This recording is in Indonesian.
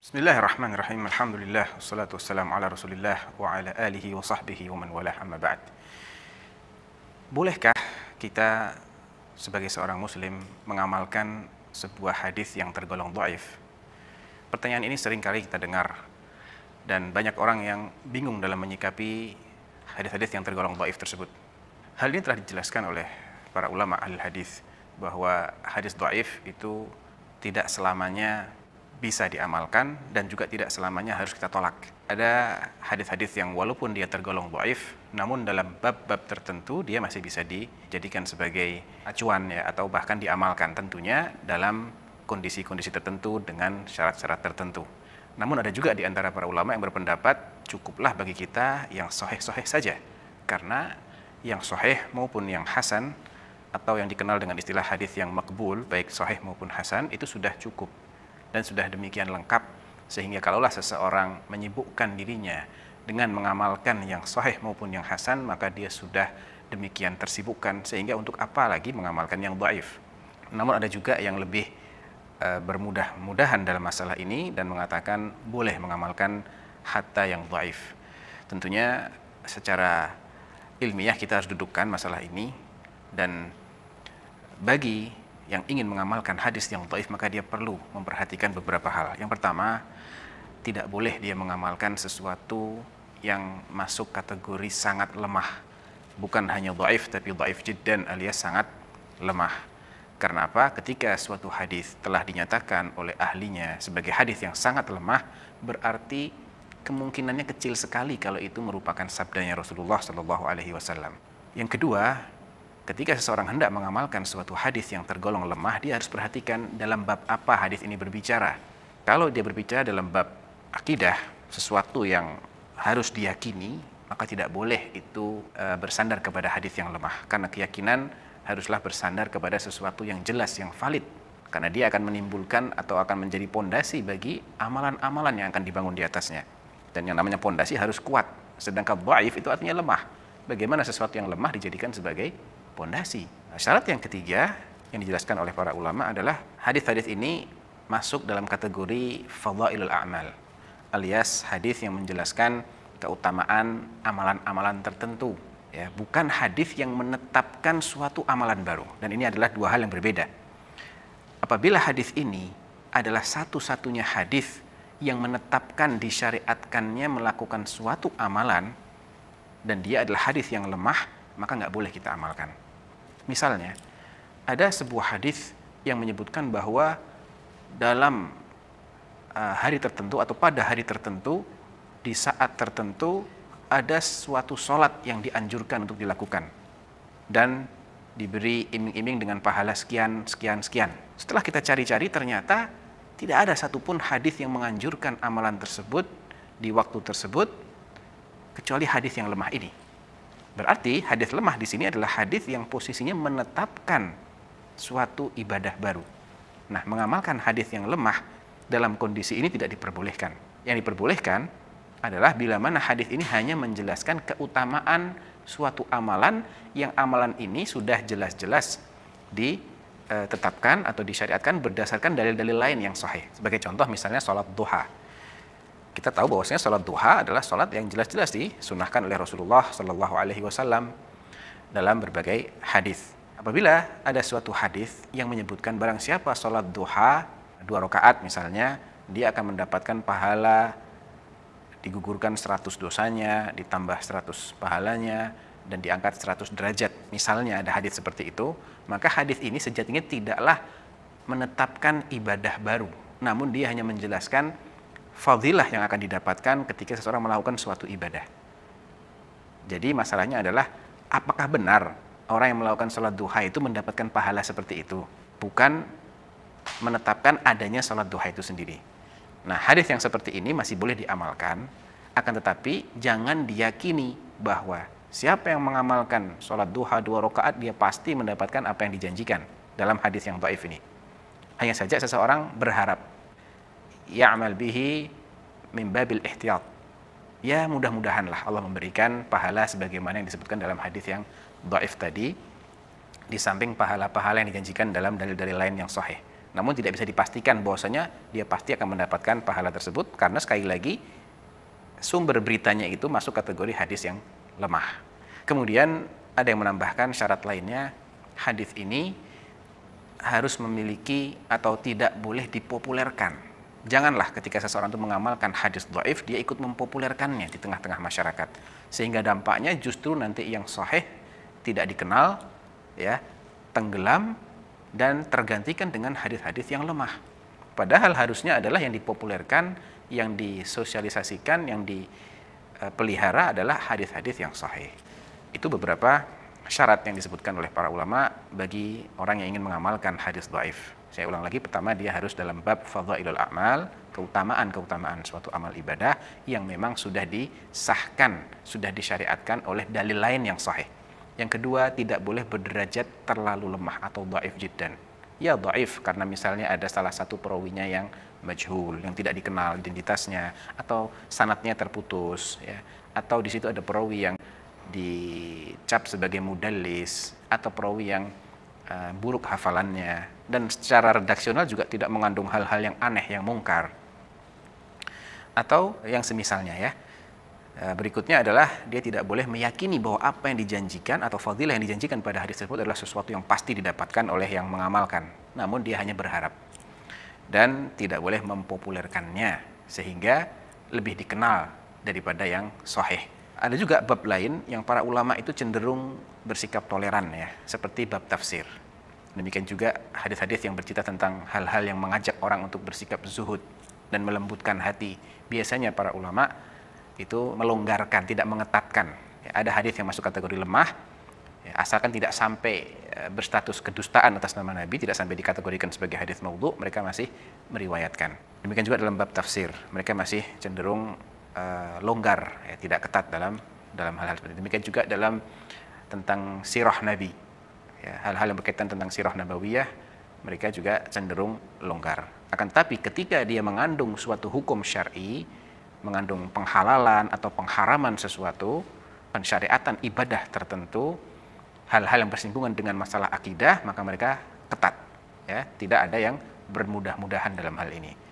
Bismillahirrahmanirrahim. Alhamdulillah. Wassalatu wassalamu ala rasulillah wa ala alihi wa sahbihi wa man walah amma ba'd. Bolehkah kita sebagai seorang muslim mengamalkan sebuah hadis yang tergolong dhaif? Pertanyaan ini sering kali kita dengar dan banyak orang yang bingung dalam menyikapi hadis-hadis yang tergolong dhaif tersebut. Hal ini telah dijelaskan oleh para ulama ahli hadis bahwa hadis dhaif itu tidak selamanya bisa diamalkan dan juga tidak selamanya harus kita tolak. Ada hadis-hadis yang walaupun dia tergolong boif, namun dalam bab-bab tertentu dia masih bisa dijadikan sebagai acuan ya atau bahkan diamalkan tentunya dalam kondisi-kondisi tertentu dengan syarat-syarat tertentu. Namun ada juga di antara para ulama yang berpendapat cukuplah bagi kita yang soheh-soheh saja karena yang soheh maupun yang hasan atau yang dikenal dengan istilah hadis yang makbul baik soheh maupun hasan itu sudah cukup dan sudah demikian lengkap sehingga kalaulah seseorang menyibukkan dirinya dengan mengamalkan yang sahih maupun yang hasan maka dia sudah demikian tersibukkan sehingga untuk apa lagi mengamalkan yang dhaif. Namun ada juga yang lebih e, bermudah-mudahan dalam masalah ini dan mengatakan boleh mengamalkan hatta yang dhaif. Tentunya secara ilmiah kita harus dudukkan masalah ini dan bagi yang ingin mengamalkan hadis yang taif maka dia perlu memperhatikan beberapa hal. Yang pertama, tidak boleh dia mengamalkan sesuatu yang masuk kategori sangat lemah. Bukan hanya dhaif tapi dhaif jiddan alias sangat lemah. Karena apa? Ketika suatu hadis telah dinyatakan oleh ahlinya sebagai hadis yang sangat lemah, berarti kemungkinannya kecil sekali kalau itu merupakan sabdanya Rasulullah Shallallahu alaihi wasallam. Yang kedua, Ketika seseorang hendak mengamalkan suatu hadis yang tergolong lemah, dia harus perhatikan dalam bab apa hadis ini berbicara. Kalau dia berbicara dalam bab akidah, sesuatu yang harus diyakini, maka tidak boleh itu e, bersandar kepada hadis yang lemah. Karena keyakinan haruslah bersandar kepada sesuatu yang jelas, yang valid. Karena dia akan menimbulkan atau akan menjadi pondasi bagi amalan-amalan yang akan dibangun di atasnya. Dan yang namanya pondasi harus kuat. Sedangkan baif itu artinya lemah. Bagaimana sesuatu yang lemah dijadikan sebagai pondasi. Nah, syarat yang ketiga yang dijelaskan oleh para ulama adalah hadis-hadis ini masuk dalam kategori fadhailul a'mal alias hadis yang menjelaskan keutamaan amalan-amalan tertentu ya bukan hadis yang menetapkan suatu amalan baru dan ini adalah dua hal yang berbeda apabila hadis ini adalah satu-satunya hadis yang menetapkan disyariatkannya melakukan suatu amalan dan dia adalah hadis yang lemah maka nggak boleh kita amalkan. Misalnya, ada sebuah hadis yang menyebutkan bahwa dalam e, hari tertentu atau pada hari tertentu di saat tertentu ada suatu sholat yang dianjurkan untuk dilakukan dan diberi iming-iming dengan pahala sekian sekian sekian. Setelah kita cari-cari ternyata tidak ada satupun hadis yang menganjurkan amalan tersebut di waktu tersebut kecuali hadis yang lemah ini. Berarti hadis lemah di sini adalah hadis yang posisinya menetapkan suatu ibadah baru. Nah, mengamalkan hadis yang lemah dalam kondisi ini tidak diperbolehkan. Yang diperbolehkan adalah bila mana hadis ini hanya menjelaskan keutamaan suatu amalan yang amalan ini sudah jelas-jelas ditetapkan eh, atau disyariatkan berdasarkan dalil-dalil lain yang sahih. Sebagai contoh misalnya sholat duha kita tahu bahwasanya sholat duha adalah sholat yang jelas-jelas disunahkan oleh Rasulullah Shallallahu Alaihi Wasallam dalam berbagai hadis. Apabila ada suatu hadis yang menyebutkan barang siapa sholat duha dua rakaat misalnya, dia akan mendapatkan pahala digugurkan 100 dosanya, ditambah 100 pahalanya, dan diangkat 100 derajat. Misalnya ada hadis seperti itu, maka hadis ini sejatinya tidaklah menetapkan ibadah baru. Namun dia hanya menjelaskan fadilah yang akan didapatkan ketika seseorang melakukan suatu ibadah. Jadi masalahnya adalah apakah benar orang yang melakukan sholat duha itu mendapatkan pahala seperti itu? Bukan menetapkan adanya sholat duha itu sendiri. Nah hadis yang seperti ini masih boleh diamalkan, akan tetapi jangan diyakini bahwa siapa yang mengamalkan sholat duha dua rakaat dia pasti mendapatkan apa yang dijanjikan dalam hadis yang taif ini. Hanya saja seseorang berharap ya'mal bihi min babil ihtiyat. Ya mudah-mudahanlah Allah memberikan pahala sebagaimana yang disebutkan dalam hadis yang dhaif tadi di samping pahala-pahala yang dijanjikan dalam dalil-dalil lain yang sahih. Namun tidak bisa dipastikan bahwasanya dia pasti akan mendapatkan pahala tersebut karena sekali lagi sumber beritanya itu masuk kategori hadis yang lemah. Kemudian ada yang menambahkan syarat lainnya hadis ini harus memiliki atau tidak boleh dipopulerkan janganlah ketika seseorang itu mengamalkan hadis do'if, dia ikut mempopulerkannya di tengah-tengah masyarakat. Sehingga dampaknya justru nanti yang sahih tidak dikenal, ya tenggelam, dan tergantikan dengan hadis-hadis yang lemah. Padahal harusnya adalah yang dipopulerkan, yang disosialisasikan, yang dipelihara e, adalah hadis-hadis yang sahih. Itu beberapa syarat yang disebutkan oleh para ulama bagi orang yang ingin mengamalkan hadis do'if. Saya ulang lagi, pertama dia harus dalam bab fadhailul amal, keutamaan-keutamaan suatu amal ibadah yang memang sudah disahkan, sudah disyariatkan oleh dalil lain yang sahih. Yang kedua, tidak boleh berderajat terlalu lemah atau dhaif jiddan. Ya dhaif karena misalnya ada salah satu perawinya yang majhul, yang tidak dikenal identitasnya atau sanatnya terputus ya. Atau di situ ada perawi yang dicap sebagai mudalis, atau perawi yang Eh, buruk hafalannya dan secara redaksional juga tidak mengandung hal-hal yang aneh yang mungkar atau yang semisalnya ya eh, berikutnya adalah dia tidak boleh meyakini bahwa apa yang dijanjikan atau fadilah yang dijanjikan pada hadis tersebut adalah sesuatu yang pasti didapatkan oleh yang mengamalkan namun dia hanya berharap dan tidak boleh mempopulerkannya sehingga lebih dikenal daripada yang sahih ada juga bab lain yang para ulama itu cenderung bersikap toleran ya, seperti bab tafsir. Demikian juga hadis-hadis yang bercerita tentang hal-hal yang mengajak orang untuk bersikap zuhud dan melembutkan hati. Biasanya para ulama itu melonggarkan, tidak mengetatkan. Ya, ada hadis yang masuk kategori lemah, ya, asalkan tidak sampai eh, berstatus kedustaan atas nama Nabi, tidak sampai dikategorikan sebagai hadis maudhu, mereka masih meriwayatkan. Demikian juga dalam bab tafsir, mereka masih cenderung uh, longgar, ya, tidak ketat dalam dalam hal-hal seperti itu. Demikian juga dalam tentang sirah Nabi, hal ya, hal-hal yang berkaitan tentang sirah Nabawiyah, mereka juga cenderung longgar. Akan tapi ketika dia mengandung suatu hukum syari, mengandung penghalalan atau pengharaman sesuatu, pensyariatan ibadah tertentu, hal-hal yang bersinggungan dengan masalah akidah, maka mereka ketat, ya, tidak ada yang bermudah-mudahan dalam hal ini.